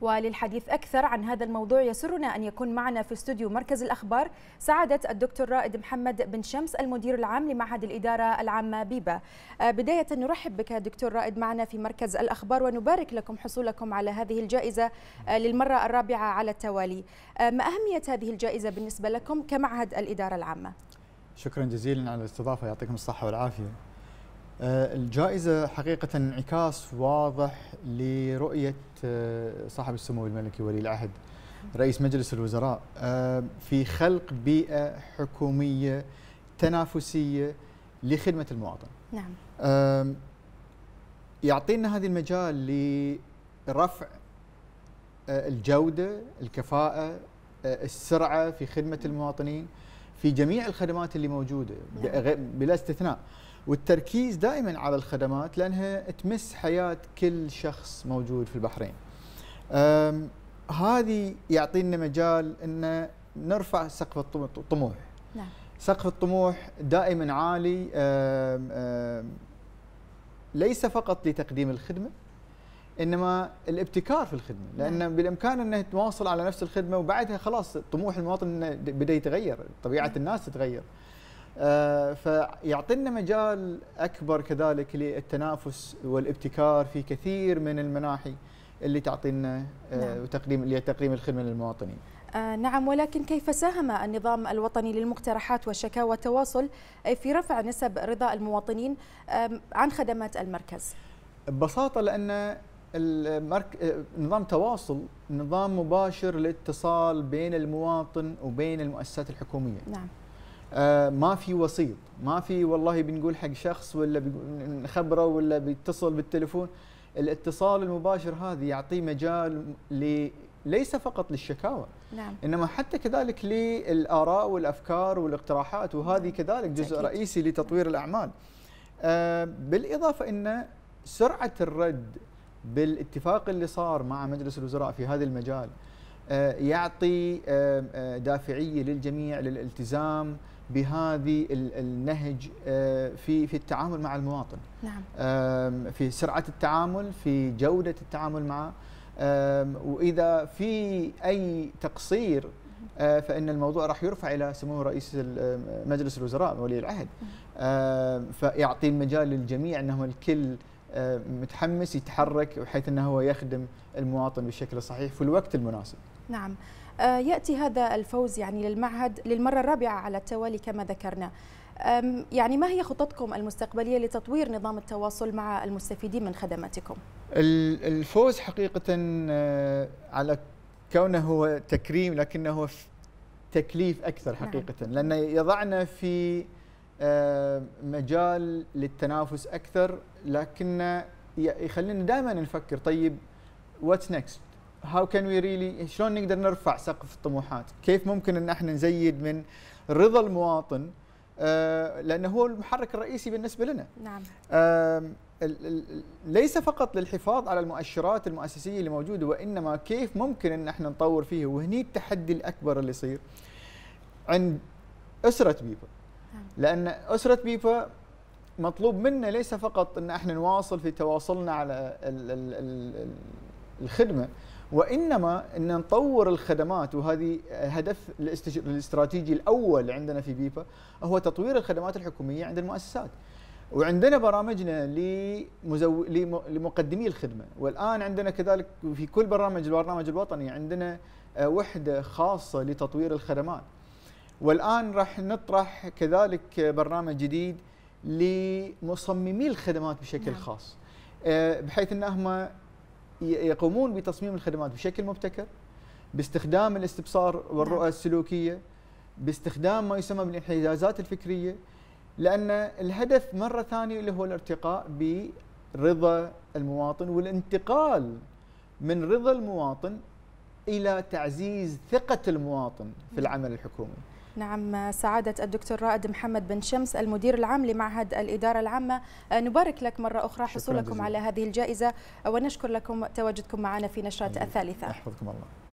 وللحديث أكثر عن هذا الموضوع يسرنا أن يكون معنا في استوديو مركز الأخبار سعادة الدكتور رائد محمد بن شمس المدير العام لمعهد الإدارة العامة بيبا آه، بداية نرحب بك دكتور رائد معنا في مركز الأخبار ونبارك لكم حصولكم على هذه الجائزة آه، للمرة الرابعة على التوالي آه، ما أهمية هذه الجائزة بالنسبة لكم كمعهد الإدارة العامة؟ شكرا جزيلا على الاستضافة يعطيكم الصحة والعافية آه، الجائزة حقيقة انعكاس واضح لرؤية آه، صاحب السمو الملكي ولي العهد رئيس مجلس الوزراء آه، في خلق بيئة حكومية تنافسية لخدمة المواطن نعم يعطينا هذه المجال لرفع الجودة الكفاءة السرعة في خدمة المواطنين في جميع الخدمات اللي موجوده نعم. بلا استثناء والتركيز دائما على الخدمات لانها تمس حياه كل شخص موجود في البحرين. هذه يعطينا مجال ان نرفع سقف الطموح. نعم. سقف الطموح دائما عالي آم آم ليس فقط لتقديم الخدمه انما الابتكار في الخدمه نعم. لان بالامكان انه تواصل على نفس الخدمه وبعدها خلاص طموح المواطن انه بدا يتغير طبيعه نعم. الناس تتغير آه فيعطينا مجال اكبر كذلك للتنافس والابتكار في كثير من المناحي اللي تعطينا آه وتقديم نعم. لتقديم الخدمه للمواطنين آه نعم ولكن كيف ساهم النظام الوطني للمقترحات والشكاوى التواصل آه، في رفع نسب رضا المواطنين عن خدمات المركز؟ ببساطه لان المرك... نظام تواصل نظام مباشر للاتصال بين المواطن وبين المؤسسات الحكوميه نعم آه ما في وسيط ما في والله بنقول حق شخص ولا نخبره ولا بيتصل بالتليفون الاتصال المباشر هذا يعطيه مجال لي... ليس فقط للشكاوى نعم. انما حتى كذلك للاراء والافكار والاقتراحات وهذه نعم. كذلك جزء تأكيد. رئيسي لتطوير نعم. الاعمال آه بالاضافه ان سرعه الرد بالاتفاق اللي صار مع مجلس الوزراء في هذا المجال آه، يعطي آه، آه، دافعيه للجميع للالتزام بهذه النهج في في التعامل مع المواطن نعم. في سرعه التعامل في جوده التعامل معه واذا في اي تقصير فان الموضوع راح يرفع الى سمو رئيس مجلس الوزراء ولي العهد فيعطي المجال للجميع انه الكل آه، متحمس يتحرك بحيث انه هو يخدم المواطن بالشكل الصحيح في الوقت المناسب. نعم. آه، ياتي هذا الفوز يعني للمعهد للمره الرابعه على التوالي كما ذكرنا. يعني ما هي خططكم المستقبليه لتطوير نظام التواصل مع المستفيدين من خدماتكم؟ الفوز حقيقه آه، على كونه هو تكريم لكنه هو تكليف اكثر نعم. حقيقه نعم. لانه يضعنا في آه، مجال للتنافس اكثر لكنه يخلينا دائما نفكر طيب واتس نكست هاو كان وي ريلي شلون نقدر نرفع سقف الطموحات كيف ممكن ان احنا نزيد من رضا المواطن آه، لانه هو المحرك الرئيسي بالنسبه لنا نعم آه، ليس فقط للحفاظ على المؤشرات المؤسسيه اللي موجوده وانما كيف ممكن ان احنا نطور فيه وهني التحدي الاكبر اللي يصير عند اسره بيبل نعم. لان اسره بيفا مطلوب منا ليس فقط ان احنا نواصل في تواصلنا على الـ الـ الـ الخدمه وانما ان نطور الخدمات وهذه هدف الاستراتيجي الاول عندنا في بيفا هو تطوير الخدمات الحكوميه عند المؤسسات وعندنا برامجنا لمزو... لمقدمي الخدمه والان عندنا كذلك في كل برنامج البرنامج الوطني عندنا آه، وحده خاصه لتطوير الخدمات والان راح نطرح كذلك برنامج جديد لمصممي الخدمات بشكل نعم. خاص آه، بحيث انهم يقومون بتصميم الخدمات بشكل مبتكر باستخدام الاستبصار والرؤى نعم. السلوكيه باستخدام ما يسمى بالانحيازات الفكريه لان الهدف مره ثانيه اللي هو الارتقاء برضا المواطن والانتقال من رضا المواطن الى تعزيز ثقه المواطن في نعم. العمل الحكومي. نعم سعادة الدكتور رائد محمد بن شمس المدير العام لمعهد الإدارة العامة نبارك لك مرة أخرى حصولكم على هذه الجائزة ونشكر لكم تواجدكم معنا في نشرة الثالثة أحفظكم الله